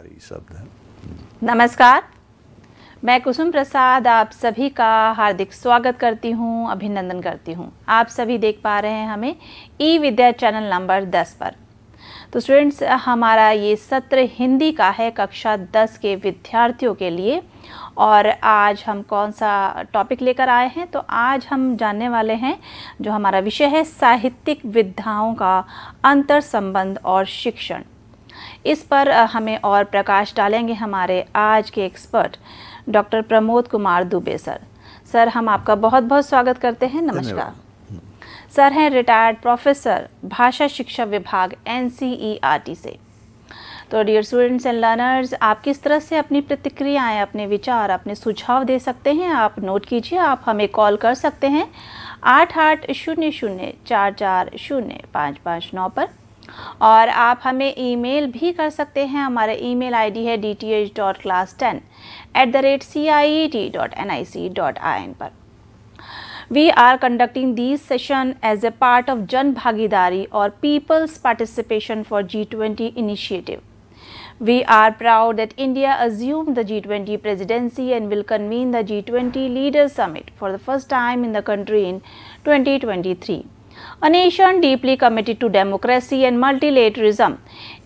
प्यारी शब्द है नमस्कार मैं कुसुम प्रसाद आप सभी का हार्दिक स्वागत करती हूं, अभिनंदन करती हूं। आप सभी देख पा रहे हैं हमें ई विद्या चैनल नंबर 10 पर तो स्टूडेंट्स हमारा ये सत्र हिंदी का है कक्षा 10 के विद्यार्थियों के लिए और आज हम कौन सा टॉपिक लेकर आए हैं तो आज हम जानने वाले हैं जो हमारा विषय है साहित्यिक विद्याओं का अंतर संबंध और शिक्षण इस पर हमें और प्रकाश डालेंगे हमारे आज के expert doctor Pramod Kumar Dubey sir sir हम आपका बहुत बहुत स्वागत करते हैं नमस्कार सर हैं रिटायर्ड प्रोफेसर भाषा शिक्षा विभाग एन से तो डियर स्टूडेंट्स एंड लर्नर्स आप किस तरह से अपनी प्रतिक्रियाएं अपने विचार अपने सुझाव दे सकते हैं आप नोट कीजिए आप हमें कॉल कर सकते हैं आठ आठ शून्य शून्य चार चार शून्य पाँच पाँच नौ पर और आप हमें ईमेल भी कर सकते हैं हमारा ईमेल आईडी है D T H dot class ten at the rate C I E T dot N I C dot I N पर we are conducting this session as a part of Jan Bhagidari और people's participation for G twenty initiative We are proud that India assumed the G20 presidency and will convene the G20 Leaders Summit for the first time in the country in 2023. A nation deeply committed to democracy and multilateralism,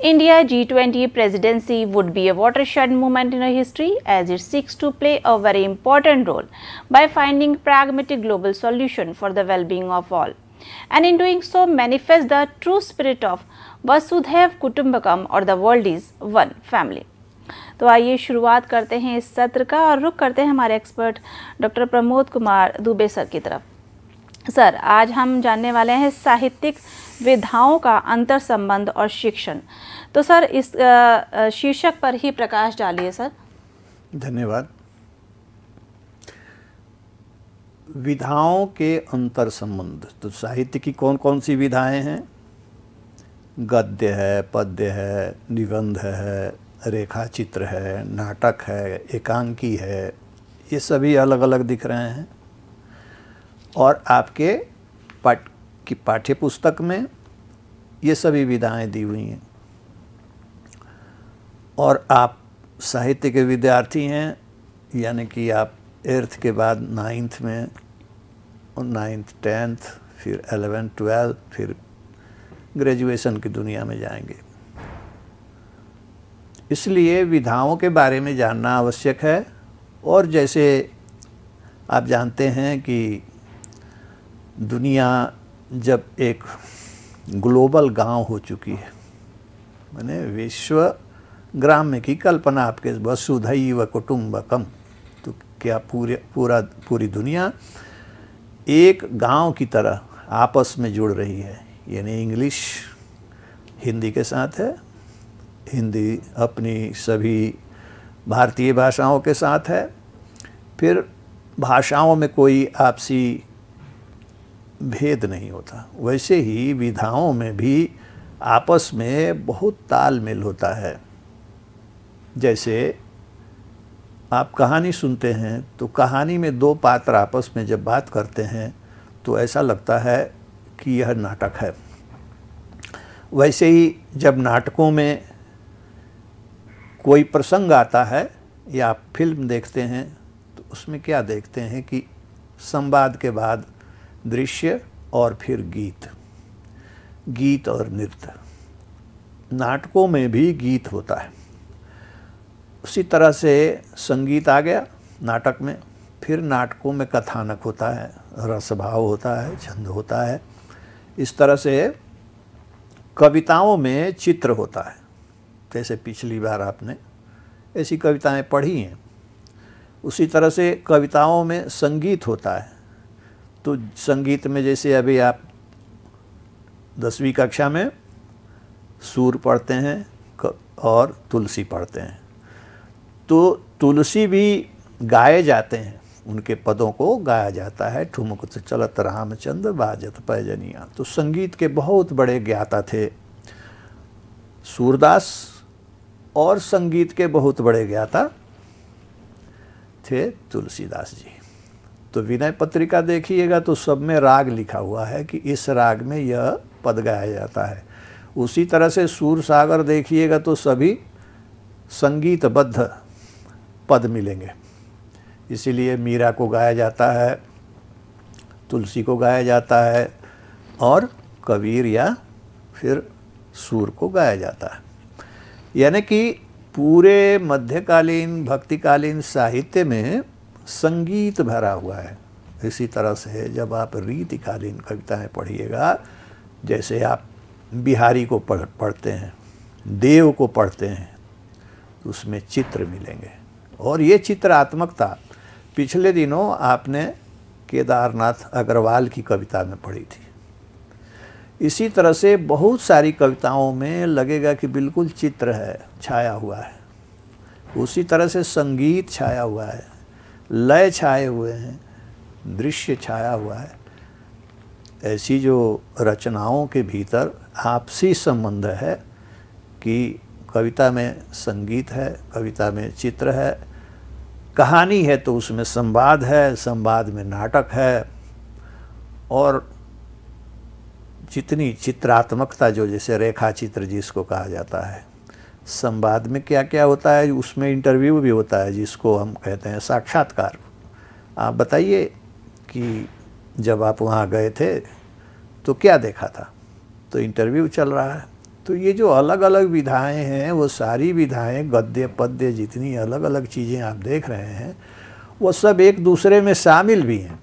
India G20 presidency would be a watershed moment in our history as it seeks to play a very important role by finding pragmatic global solution for the well-being of all. And in doing so manifest the true spirit of Vasudhaiv Kutumbakam or the world is one family. तो आइए शुरुआत करते हैं इस सत्र का और रुक करते हैं हमारे expert doctor Pramod Kumar Dubey sir की तरफ सर आज हम जानने वाले हैं साहित्यिक विधाओं का अंतर संबंध और शिक्षण तो सर इस शीर्षक पर ही प्रकाश डालिए सर धन्यवाद विधाओं के अंतर संबंध तो साहित्य की कौन कौन सी विधाएं हैं गद्य है पद्य है निबंध है रेखा चित्र है नाटक है एकांकी है ये सभी अलग अलग दिख रहे हैं और आपके पाठ की पाठ्य पुस्तक में ये सभी विधाएँ दी हुई हैं और आप साहित्य के विद्यार्थी हैं यानी कि आप एर्थ के बाद नाइन्थ में और नाइन्थ टेंथ फिर एलेवेंथ ट्वेल्थ फिर ग्रेजुएशन की दुनिया में जाएंगे इसलिए विधाओं के बारे में जानना आवश्यक है और जैसे आप जानते हैं कि दुनिया जब एक ग्लोबल गांव हो चुकी है मैंने विश्व ग्राम्य की कल्पना आपके वसुधैव कम तो क्या पूरे पूरा पूरी दुनिया एक गांव की तरह आपस में जुड़ रही है यानी इंग्लिश हिंदी के साथ है हिंदी अपनी सभी भारतीय भाषाओं के साथ है फिर भाषाओं में कोई आपसी भेद नहीं होता वैसे ही विधाओं में भी आपस में बहुत तालमेल होता है जैसे आप कहानी सुनते हैं तो कहानी में दो पात्र आपस में जब बात करते हैं तो ऐसा लगता है कि यह नाटक है वैसे ही जब नाटकों में कोई प्रसंग आता है या फिल्म देखते हैं तो उसमें क्या देखते हैं कि संवाद के बाद दृश्य और फिर गीत गीत और नृत्य नाटकों में भी गीत होता है उसी तरह से संगीत आ गया नाटक में फिर नाटकों में कथानक होता है रसभाव होता है छंद होता है इस तरह से कविताओं में चित्र होता है जैसे पिछली बार आपने ऐसी कविताएं पढ़ी हैं उसी तरह से कविताओं में संगीत होता है तो संगीत में जैसे अभी आप दसवीं कक्षा में सूर पढ़ते हैं और तुलसी पढ़ते हैं तो तुलसी भी गाए जाते हैं उनके पदों को गाया जाता है ठुमक चलत रामचंद्र बाजत पैजनिया तो संगीत के बहुत बड़े ज्ञाता थे सूरदास और संगीत के बहुत बड़े ज्ञाता थे तुलसीदास जी तो विनय पत्रिका देखिएगा तो सब में राग लिखा हुआ है कि इस राग में यह पद गाया जाता है उसी तरह से सूर सागर देखिएगा तो सभी संगीतबद्ध पद मिलेंगे इसीलिए मीरा को गाया जाता है तुलसी को गाया जाता है और कबीर या फिर सूर को गाया जाता है यानी कि पूरे मध्यकालीन भक्तिकालीन साहित्य में संगीत भरा हुआ है इसी तरह से जब आप रीतिकालीन कविताएं पढ़िएगा जैसे आप बिहारी को पढ़ पढ़ते हैं देव को पढ़ते हैं तो उसमें चित्र मिलेंगे और ये चित्रात्मकता पिछले दिनों आपने केदारनाथ अग्रवाल की कविता में पढ़ी थी इसी तरह से बहुत सारी कविताओं में लगेगा कि बिल्कुल चित्र है छाया हुआ है उसी तरह से संगीत छाया हुआ है लय छाए हुए हैं दृश्य छाया हुआ है ऐसी जो रचनाओं के भीतर आपसी संबंध है कि कविता में संगीत है कविता में चित्र है कहानी है तो उसमें संवाद है संवाद में नाटक है और जितनी चित्रात्मकता जो जैसे रेखा चित्र जिसको कहा जाता है संवाद में क्या क्या होता है उसमें इंटरव्यू भी होता है जिसको हम कहते हैं साक्षात्कार आप बताइए कि जब आप वहाँ गए थे तो क्या देखा था तो इंटरव्यू चल रहा है तो ये जो अलग अलग विधाएं हैं वो सारी विधाएं गद्य पद्य जितनी अलग अलग चीज़ें आप देख रहे हैं वो सब एक दूसरे में शामिल भी हैं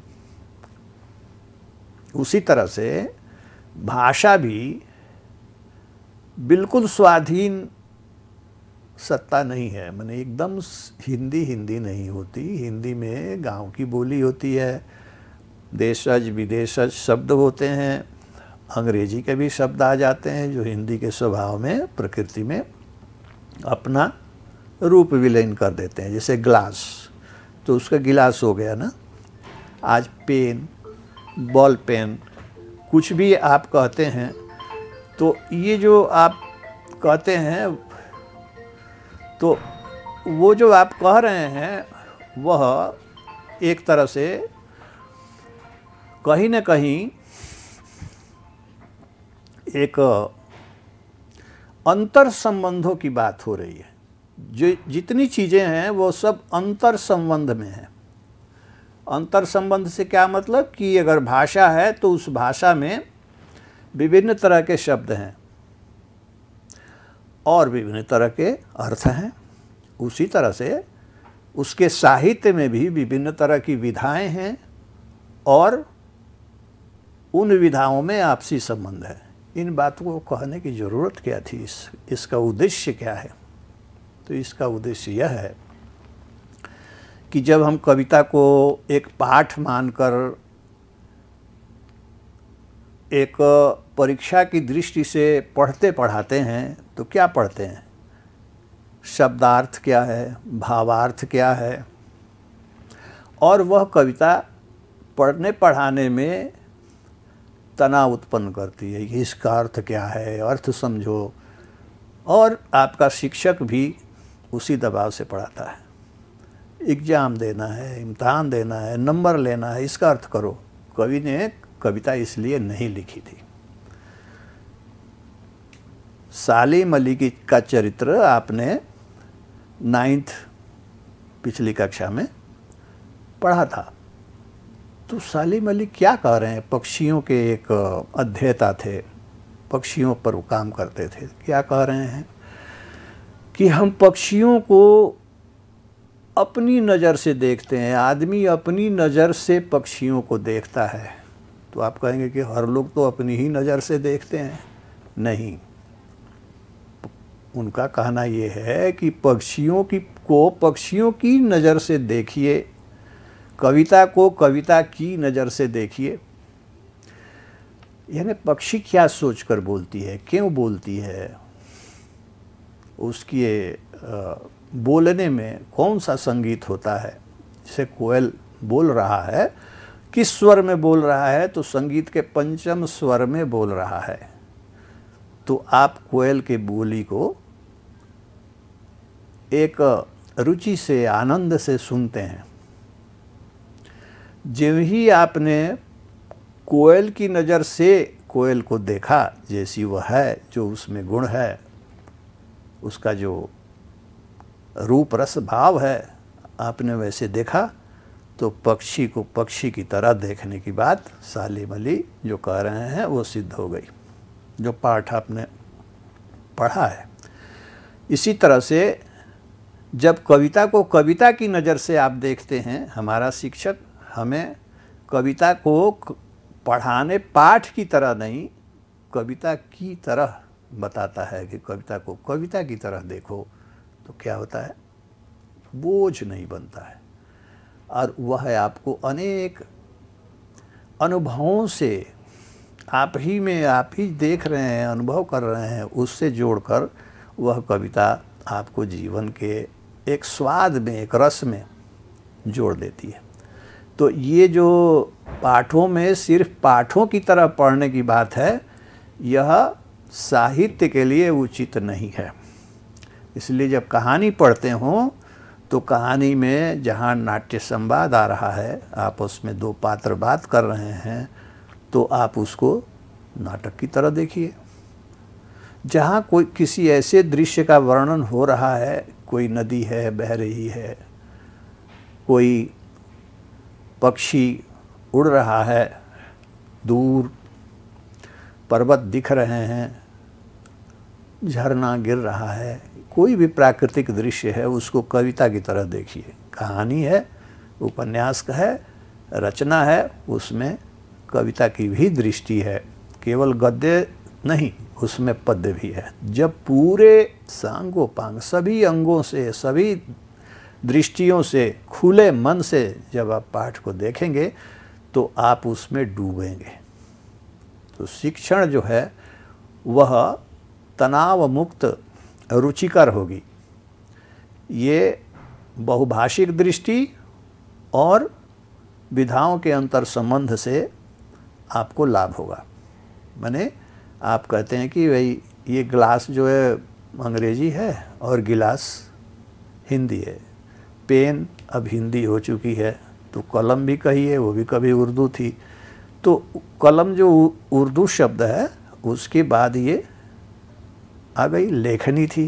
उसी तरह से भाषा भी बिल्कुल स्वाधीन सत्ता नहीं है मैंने एकदम हिंदी हिंदी नहीं होती हिंदी में गांव की बोली होती है देशज विदेशज शब्द होते हैं अंग्रेजी के भी शब्द आ जाते हैं जो हिंदी के स्वभाव में प्रकृति में अपना रूप विलीन कर देते हैं जैसे ग्लास तो उसका गिलास हो गया ना आज पेन बॉल पेन कुछ भी आप कहते हैं तो ये जो आप कहते हैं तो वो जो आप कह रहे हैं वह एक तरह से कहीं न कहीं एक अंतर संबंधों की बात हो रही है जो जितनी चीज़ें हैं वो सब अंतर संबंध में हैं अंतर संबंध से क्या मतलब कि अगर भाषा है तो उस भाषा में विभिन्न तरह के शब्द हैं और विभिन्न तरह के अर्थ हैं उसी तरह से उसके साहित्य में भी विभिन्न तरह की विधाएं हैं और उन विधाओं में आपसी संबंध है इन बातों को कहने की ज़रूरत क्या थी इस इसका उद्देश्य क्या है तो इसका उद्देश्य यह है कि जब हम कविता को एक पाठ मानकर एक परीक्षा की दृष्टि से पढ़ते पढ़ाते हैं तो क्या पढ़ते हैं शब्दार्थ क्या है भावार्थ क्या है और वह कविता पढ़ने पढ़ाने में तनाव उत्पन्न करती है कि इसका अर्थ क्या है अर्थ समझो और आपका शिक्षक भी उसी दबाव से पढ़ाता है एग्ज़ाम देना है इम्तहान देना है नंबर लेना है इसका अर्थ करो कवि ने कविता इसलिए नहीं लिखी थी सालिम अली की का चरित्र आपने नाइन्थ पिछली कक्षा में पढ़ा था तो सालिम अली क्या कह रहे हैं पक्षियों के एक अध्येता थे पक्षियों पर वो काम करते थे क्या कह रहे हैं कि हम पक्षियों को अपनी नज़र से देखते हैं आदमी अपनी नज़र से पक्षियों को देखता है तो आप कहेंगे कि हर लोग तो अपनी ही नज़र से देखते हैं नहीं उनका कहना यह है कि पक्षियों की को पक्षियों की नज़र से देखिए कविता को कविता की नज़र से देखिए यानी पक्षी क्या सोच कर बोलती है क्यों बोलती है उसके बोलने में कौन सा संगीत होता है जैसे कोयल बोल रहा है किस स्वर में बोल रहा है तो संगीत के पंचम स्वर में बोल रहा है तो आप कोयल के बोली को एक रुचि से आनंद से सुनते हैं जब ही आपने कोयल की नज़र से कोयल को देखा जैसी वह है जो उसमें गुण है उसका जो रूप रस भाव है आपने वैसे देखा तो पक्षी को पक्षी की तरह देखने की बात सालिम अली जो कह रहे हैं वो सिद्ध हो गई जो पाठ आपने पढ़ा है इसी तरह से जब कविता को कविता की नज़र से आप देखते हैं हमारा शिक्षक हमें कविता को पढ़ाने पाठ की तरह नहीं कविता की तरह बताता है कि कविता को कविता की तरह देखो तो क्या होता है बोझ नहीं बनता है और वह आपको अनेक अनुभवों से आप ही में आप ही देख रहे हैं अनुभव कर रहे हैं उससे जोड़कर वह कविता आपको जीवन के एक स्वाद में एक रस में जोड़ देती है तो ये जो पाठों में सिर्फ पाठों की तरह पढ़ने की बात है यह साहित्य के लिए उचित नहीं है इसलिए जब कहानी पढ़ते हों तो कहानी में जहाँ नाट्य संवाद आ रहा है आप उसमें दो पात्र बात कर रहे हैं तो आप उसको नाटक की तरह देखिए जहाँ कोई किसी ऐसे दृश्य का वर्णन हो रहा है कोई नदी है बह रही है कोई पक्षी उड़ रहा है दूर पर्वत दिख रहे हैं झरना गिर रहा है कोई भी प्राकृतिक दृश्य है उसको कविता की तरह देखिए कहानी है उपन्यास का है रचना है उसमें कविता की भी दृष्टि है केवल गद्य नहीं उसमें पद्य भी है जब पूरे सांगो पांग सभी अंगों से सभी दृष्टियों से खुले मन से जब आप पाठ को देखेंगे तो आप उसमें डूबेंगे तो शिक्षण जो है वह तनाव मुक्त रुचिकर होगी ये बहुभाषिक दृष्टि और विधाओं के अंतर संबंध से आपको लाभ होगा माने आप कहते हैं कि भाई ये ग्लास जो है अंग्रेजी है और गिलास हिंदी है पेन अब हिंदी हो चुकी है तो कलम भी कहिए वो भी कभी उर्दू थी तो कलम जो उर्दू शब्द है उसके बाद ये अब गई लेखनी थी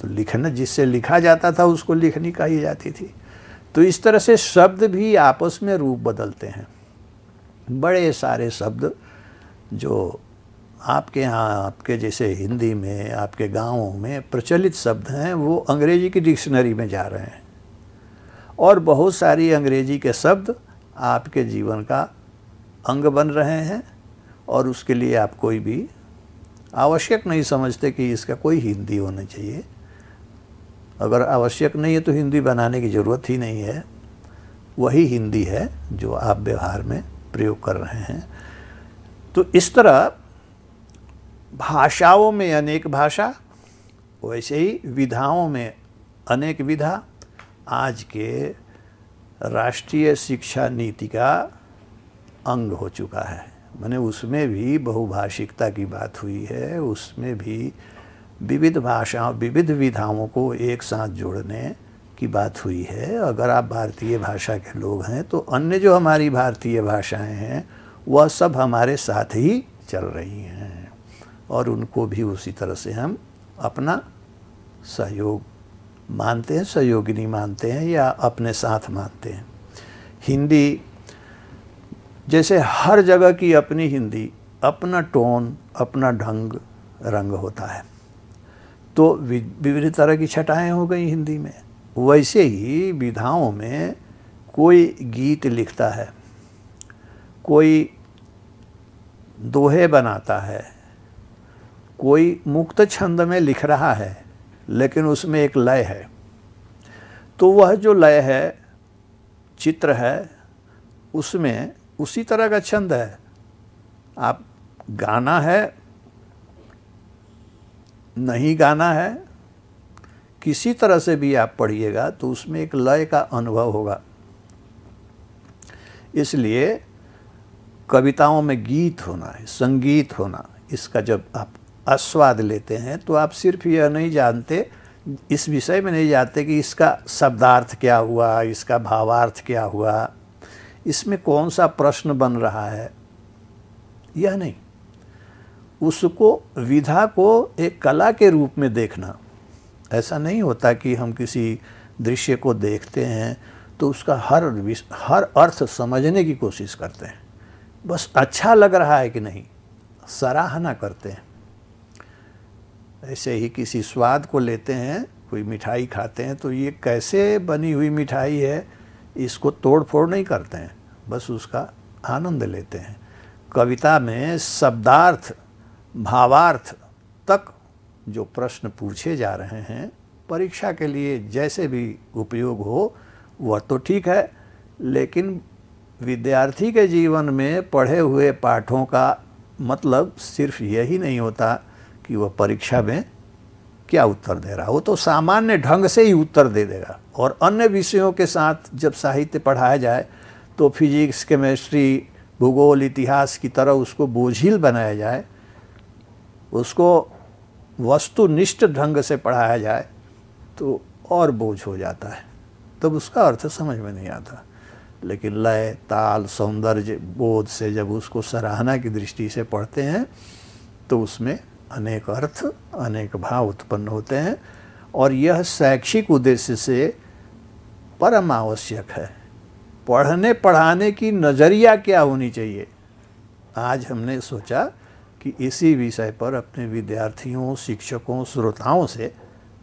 तो लिखना जिससे लिखा जाता था उसको लिखनी कही जाती थी तो इस तरह से शब्द भी आपस में रूप बदलते हैं बड़े सारे शब्द जो आपके यहाँ आपके जैसे हिंदी में आपके गांवों में प्रचलित शब्द हैं वो अंग्रेजी की डिक्शनरी में जा रहे हैं और बहुत सारी अंग्रेजी के शब्द आपके जीवन का अंग बन रहे हैं और उसके लिए आप कोई भी आवश्यक नहीं समझते कि इसका कोई हिंदी होना चाहिए अगर आवश्यक नहीं है तो हिंदी बनाने की ज़रूरत ही नहीं है वही हिंदी है जो आप व्यवहार में प्रयोग कर रहे हैं तो इस तरह भाषाओं में अनेक भाषा वैसे ही विधाओं में अनेक विधा आज के राष्ट्रीय शिक्षा नीति का अंग हो चुका है मैंने उसमें भी बहुभाषिकता की बात हुई है उसमें भी विविध भाषाओं विविध विधाओं को एक साथ जोड़ने की बात हुई है अगर आप भारतीय भाषा के लोग हैं तो अन्य जो हमारी भारतीय भाषाएं हैं वह सब हमारे साथ ही चल रही हैं और उनको भी उसी तरह से हम अपना सहयोग मानते हैं सहयोगिनी मानते हैं या अपने साथ मानते हैं हिंदी जैसे हर जगह की अपनी हिंदी अपना टोन अपना ढंग रंग होता है तो विभिन्न तरह की छटाएँ हो गई हिंदी में वैसे ही विधाओं में कोई गीत लिखता है कोई दोहे बनाता है कोई मुक्त छंद में लिख रहा है लेकिन उसमें एक लय है तो वह जो लय है चित्र है उसमें उसी तरह का छंद है आप गाना है नहीं गाना है किसी तरह से भी आप पढ़िएगा तो उसमें एक लय का अनुभव होगा इसलिए कविताओं में गीत होना है संगीत होना इसका जब आप आस्वाद लेते हैं तो आप सिर्फ यह नहीं जानते इस विषय में नहीं जानते कि इसका शब्दार्थ क्या हुआ इसका भावार्थ क्या हुआ इसमें कौन सा प्रश्न बन रहा है यह नहीं उसको विधा को एक कला के रूप में देखना ऐसा नहीं होता कि हम किसी दृश्य को देखते हैं तो उसका हर हर अर्थ समझने की कोशिश करते हैं बस अच्छा लग रहा है कि नहीं सराहना करते हैं ऐसे ही किसी स्वाद को लेते हैं कोई मिठाई खाते हैं तो ये कैसे बनी हुई मिठाई है इसको तोड़ फोड़ नहीं करते हैं बस उसका आनंद लेते हैं कविता में शब्दार्थ भावार्थ तक जो प्रश्न पूछे जा रहे हैं परीक्षा के लिए जैसे भी उपयोग हो वह तो ठीक है लेकिन विद्यार्थी के जीवन में पढ़े हुए पाठों का मतलब सिर्फ यही नहीं होता कि वह परीक्षा में क्या उत्तर दे रहा वो तो सामान्य ढंग से ही उत्तर दे देगा और अन्य विषयों के साथ जब साहित्य पढ़ाया जाए तो फिजिक्स केमिस्ट्री भूगोल इतिहास की तरह उसको बोझिल बनाया जाए उसको वस्तुनिष्ठ ढंग से पढ़ाया जाए तो और बोझ हो जाता है तब उसका अर्थ समझ में नहीं आता लेकिन लय ताल सौंदर्य बोध से जब उसको सराहना की दृष्टि से पढ़ते हैं तो उसमें अनेक अर्थ अनेक भाव उत्पन्न होते हैं और यह शैक्षिक उद्देश्य से परम आवश्यक है पढ़ने पढ़ाने की नज़रिया क्या होनी चाहिए आज हमने सोचा कि इसी विषय पर अपने विद्यार्थियों शिक्षकों श्रोताओं से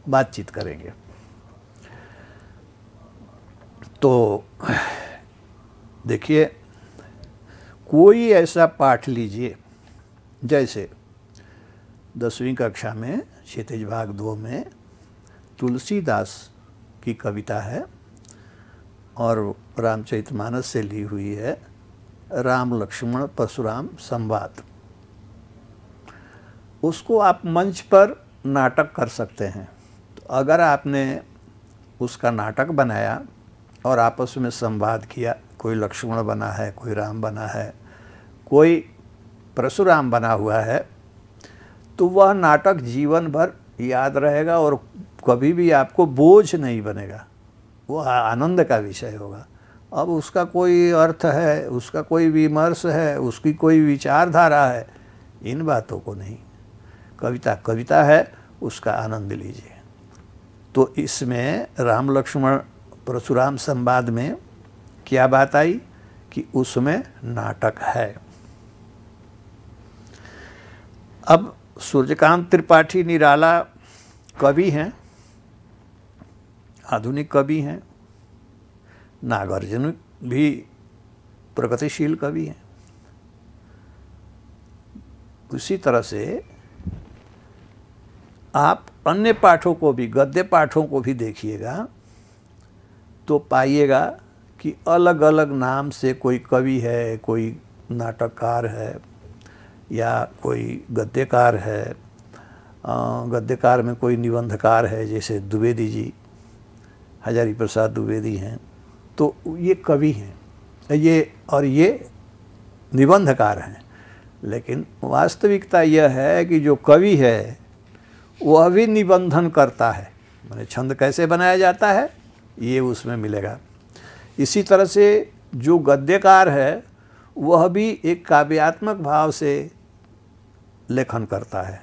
बातचीत करेंगे तो देखिए कोई ऐसा पाठ लीजिए जैसे दसवीं कक्षा में क्षितिज भाग दो में तुलसीदास की कविता है और रामचरितमानस से ली हुई है राम लक्ष्मण परशुराम संवाद उसको आप मंच पर नाटक कर सकते हैं तो अगर आपने उसका नाटक बनाया और आपस में संवाद किया कोई लक्ष्मण बना है कोई राम बना है कोई परशुराम बना हुआ है तो वह नाटक जीवन भर याद रहेगा और कभी भी आपको बोझ नहीं बनेगा वो आनंद का विषय होगा अब उसका कोई अर्थ है उसका कोई विमर्श है उसकी कोई विचारधारा है इन बातों को नहीं कविता कविता है उसका आनंद लीजिए तो इसमें राम लक्ष्मण परशुराम संवाद में क्या बात आई कि उसमें नाटक है अब सूर्यकांत त्रिपाठी निराला कवि हैं आधुनिक कवि हैं नागार्जुन भी प्रगतिशील कवि हैं उसी तरह से आप अन्य पाठों को भी गद्य पाठों को भी देखिएगा तो पाइएगा कि अलग अलग नाम से कोई कवि है कोई नाटककार है या कोई गद्यकार है गद्यकार में कोई निबंधकार है जैसे द्विवेदी जी हजारी प्रसाद द्विवेदी हैं तो ये कवि हैं ये और ये निबंधकार हैं लेकिन वास्तविकता यह है कि जो कवि है वह भी निबंधन करता है मैंने छंद कैसे बनाया जाता है ये उसमें मिलेगा इसी तरह से जो गद्यकार है वह भी एक काव्यात्मक भाव से लेखन करता है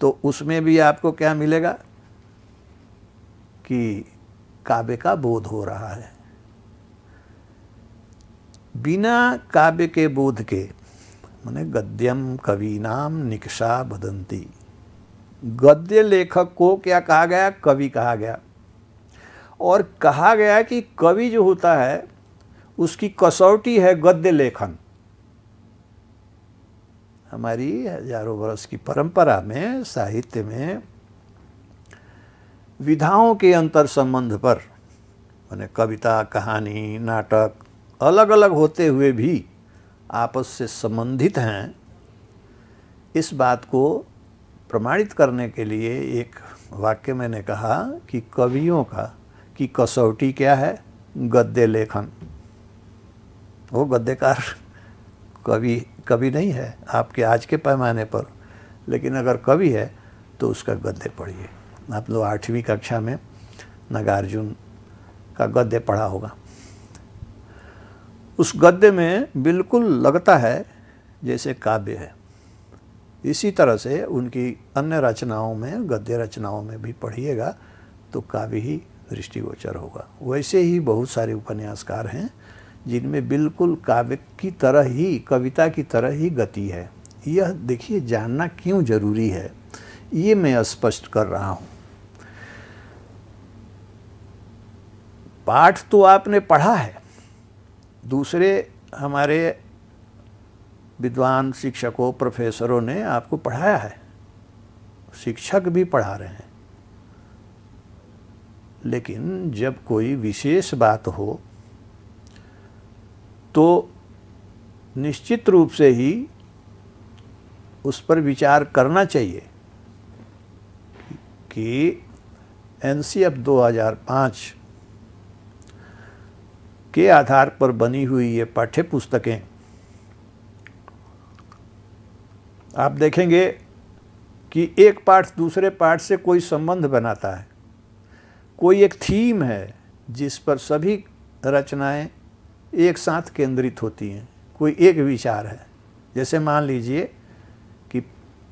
तो उसमें भी आपको क्या मिलेगा कि काबे का बोध हो रहा है बिना काव्य के बोध के मैंने गद्यम कवि नाम निकषा बदंती गद्य लेखक को क्या कहा गया कवि कहा गया और कहा गया कि कवि जो होता है उसकी कसौटी है गद्य लेखन हमारी हजारों वर्ष की परंपरा में साहित्य में विधाओं के अंतर संबंध पर मैंने कविता कहानी नाटक अलग अलग होते हुए भी आपस से संबंधित हैं इस बात को प्रमाणित करने के लिए एक वाक्य मैंने कहा कि कवियों का की कसौटी क्या है गद्य लेखन वो गद्यकार कवि कवि नहीं है आपके आज के पैमाने पर लेकिन अगर कवि है तो उसका गद्य पढ़िए आप लोग आठवीं कक्षा में नागार्जुन का गद्य पढ़ा होगा उस गद्य में बिल्कुल लगता है जैसे काव्य है इसी तरह से उनकी अन्य रचनाओं में गद्य रचनाओं में भी पढ़िएगा तो काव्य ही दृष्टिगोचर होगा वैसे ही बहुत सारे उपन्यासकार हैं जिनमें बिल्कुल काव्य की तरह ही कविता की तरह ही गति है यह देखिए जानना क्यों जरूरी है ये मैं स्पष्ट कर रहा हूँ पाठ तो आपने पढ़ा है दूसरे हमारे विद्वान शिक्षकों प्रोफेसरों ने आपको पढ़ाया है शिक्षक भी पढ़ा रहे हैं लेकिन जब कोई विशेष बात हो तो निश्चित रूप से ही उस पर विचार करना चाहिए कि एन सी एफ 2005 के आधार पर बनी हुई ये पाठ्य पुस्तकें आप देखेंगे कि एक पाठ दूसरे पाठ से कोई संबंध बनाता है कोई एक थीम है जिस पर सभी रचनाएं एक साथ केंद्रित होती हैं कोई एक विचार है जैसे मान लीजिए कि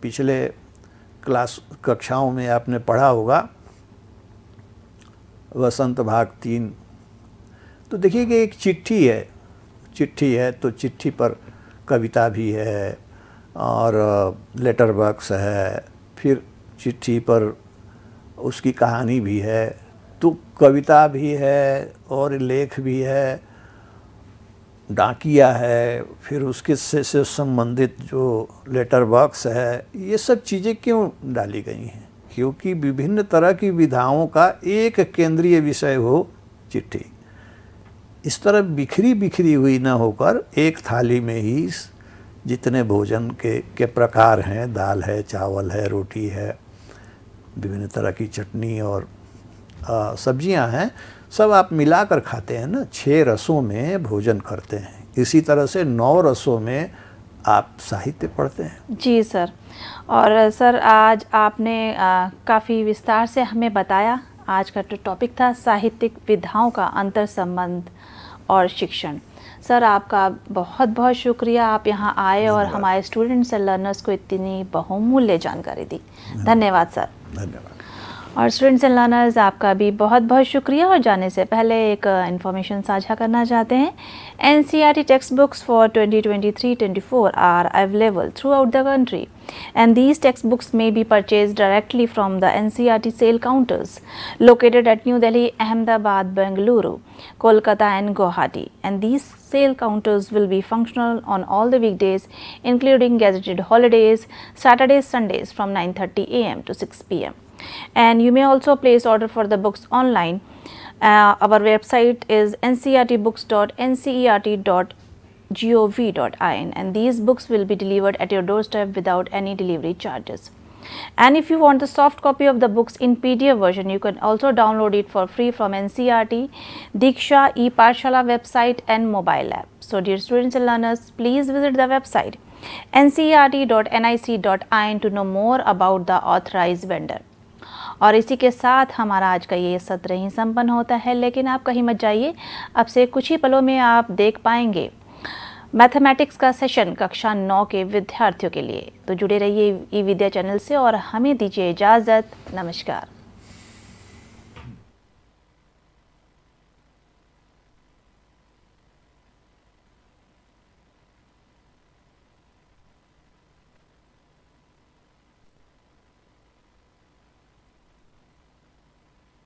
पिछले क्लास कक्षाओं में आपने पढ़ा होगा वसंत भाग तीन तो देखिए कि एक चिट्ठी है चिट्ठी है तो चिट्ठी पर कविता भी है और लेटर बॉक्स है फिर चिट्ठी पर उसकी कहानी भी है तो कविता भी है और लेख भी है डाकिया है फिर उसके से, से संबंधित जो लेटर बॉक्स है ये सब चीज़ें क्यों डाली गई हैं क्योंकि विभिन्न तरह की विधाओं का एक केंद्रीय विषय हो चिट्ठी इस तरह बिखरी बिखरी हुई न होकर एक थाली में ही जितने भोजन के के प्रकार हैं दाल है चावल है रोटी है विभिन्न तरह की चटनी और सब्जियां हैं सब आप मिलाकर खाते हैं ना छः रसों में भोजन करते हैं इसी तरह से नौ रसों में आप साहित्य पढ़ते हैं जी सर और सर आज आपने काफ़ी विस्तार से हमें बताया आज का जो टॉपिक था साहित्यिक विधाओं का अंतर संबंध और शिक्षण सर आपका बहुत बहुत शुक्रिया आप यहाँ आए और हमारे स्टूडेंट्स और लर्नर्स को इतनी बहुमूल्य जानकारी दी धन्यवाद सर धन्यवाद और स्टूडेंट्स एंड लर्नर्स आपका भी बहुत बहुत शुक्रिया और जाने से पहले एक इन्फॉर्मेशन uh, साझा करना चाहते हैं N C R T text books for twenty twenty twenty three four are available throughout the country and these text books may be purchased directly from the N C R T sale counters located at New Delhi Ahmedabad Bengaluru Kolkata and Guwahati and these sale counters will be functional on all the week days including gazetted holidays Saturdays Sundays from nine thirty A M to six P M and you may also place order for the books online. Uh, our website is ncrtbooks.ncert.gov.in and these books will be delivered at your doorstep without any delivery charges. And if you want the soft copy of the books in PDF version, you can also download it for free from NCRT, Diksha, eParshala website and mobile app. So dear students and learners, please visit the website ncert.nic.in to know more about the authorized vendor. और इसी के साथ हमारा आज का ये सत्र ही संपन्न होता है लेकिन आप कहीं मत जाइए अब से कुछ ही पलों में आप देख पाएंगे मैथमेटिक्स का सेशन कक्षा नौ के विद्यार्थियों के लिए तो जुड़े रहिए ई विद्या चैनल से और हमें दीजिए इजाज़त नमस्कार